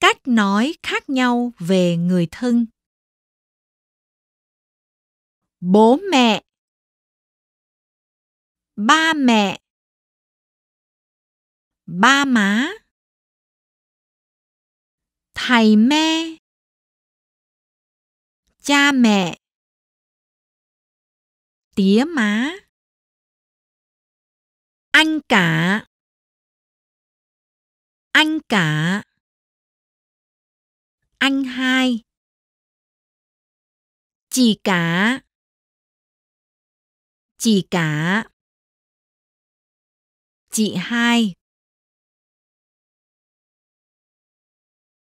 cách nói khác nhau về người thân. Bố mẹ Ba mẹ Ba má Thầy me Cha mẹ Tía má Anh cả anh cả anh hai chị cả chị cả chị hai